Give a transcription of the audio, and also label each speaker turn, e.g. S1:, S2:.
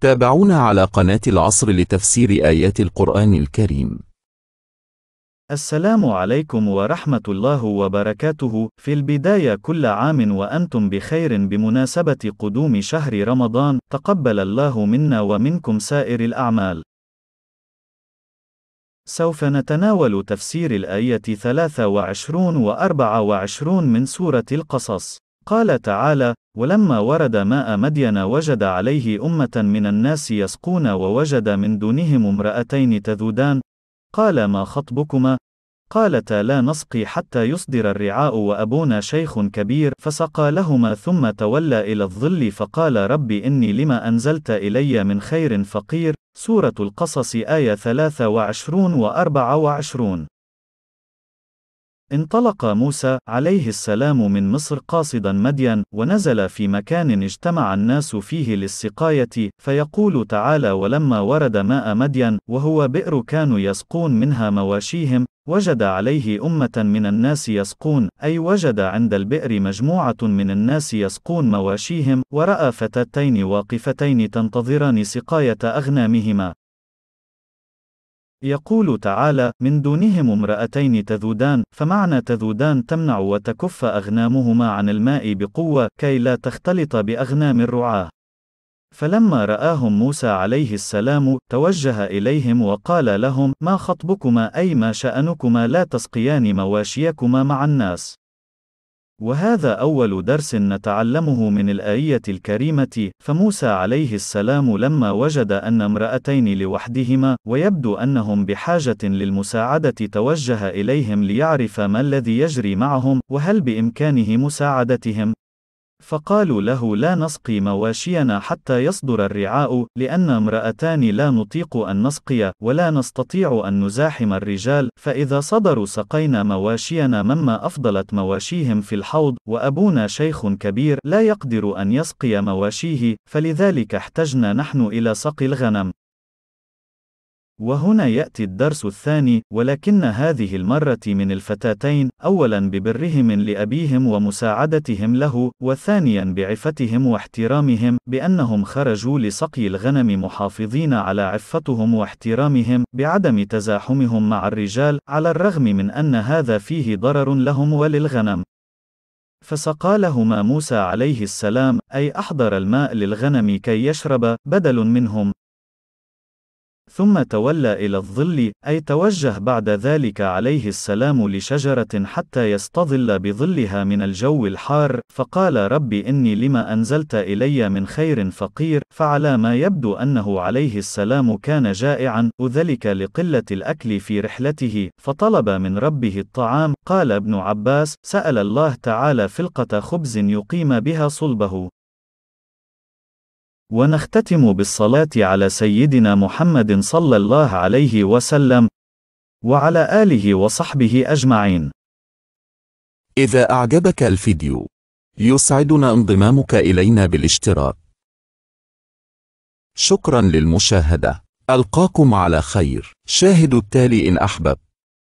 S1: تابعونا على قناة العصر لتفسير آيات القرآن الكريم. السلام عليكم ورحمة الله وبركاته. في البداية كل عام وأنتم بخير بمناسبة قدوم شهر رمضان. تقبل الله منا ومنكم سائر الأعمال. سوف نتناول تفسير الآية 23 و 24 من سورة القصص. قال تعالى: ولما ورد ماء مدين وجد عليه أمة من الناس يسقون ووجد من دونهم امرأتين تذودان، قال ما خطبكما؟ قالتا لا نسقي حتى يصدر الرعاء وأبونا شيخ كبير فسقى لهما ثم تولى إلى الظل فقال رب إني لما أنزلت إلي من خير فقير سورة القصص آية 23 و 24 انطلق موسى عليه السلام من مصر قاصدا مدين ونزل في مكان اجتمع الناس فيه للسقايه فيقول تعالى ولما ورد ماء مدين وهو بئر كانوا يسقون منها مواشيهم وجد عليه امه من الناس يسقون اي وجد عند البئر مجموعه من الناس يسقون مواشيهم وراى فتاتين واقفتين تنتظران سقايه اغنامهما يقول تعالى: من دونهم امرأتين تذودان، فمعنى تذودان تمنع وتكف أغنامهما عن الماء بقوة، كي لا تختلط بأغنام الرعاة. فلما رآهم موسى عليه السلام، توجه إليهم وقال لهم: ما خطبكما أي ما شأنكما لا تسقيان مواشيكما مع الناس. وهذا أول درس نتعلمه من الآية الكريمة، فموسى عليه السلام لما وجد أن امرأتين لوحدهما، ويبدو أنهم بحاجة للمساعدة توجه إليهم ليعرف ما الذي يجري معهم، وهل بإمكانه مساعدتهم. فقالوا له لا نسقي مواشينا حتى يصدر الرعاء لأن امرأتان لا نطيق أن نسقي ولا نستطيع أن نزاحم الرجال فإذا صدروا سقينا مواشينا مما أفضلت مواشيهم في الحوض وأبونا شيخ كبير لا يقدر أن يسقي مواشيه فلذلك احتجنا نحن إلى سقي الغنم وهنا يأتي الدرس الثاني، ولكن هذه المرة من الفتاتين، أولاً ببرهم لأبيهم ومساعدتهم له، وثانياً بعفتهم واحترامهم، بأنهم خرجوا لسقي الغنم محافظين على عفتهم واحترامهم، بعدم تزاحمهم مع الرجال، على الرغم من أن هذا فيه ضرر لهم وللغنم. فسقى لهما موسى عليه السلام، أي أحضر الماء للغنم كي يشرب، بدل منهم، ثم تولى إلى الظل، أي توجه بعد ذلك عليه السلام لشجرة حتى يستظل بظلها من الجو الحار، فقال رب إني لما أنزلت إلي من خير فقير، فعلى ما يبدو أنه عليه السلام كان جائعا، وذلك لقلة الأكل في رحلته، فطلب من ربه الطعام، قال ابن عباس: سأل الله تعالى فلقة خبز يقيم بها صلبه، ونختتم بالصلاة على سيدنا محمد صلى الله عليه وسلم وعلى آله وصحبه أجمعين. إذا أعجبك الفيديو، يسعدنا انضمامك إلينا بالاشتراك. شكرا للمشاهدة. ألقاكم على خير. شاهدوا التالي إن أحببت.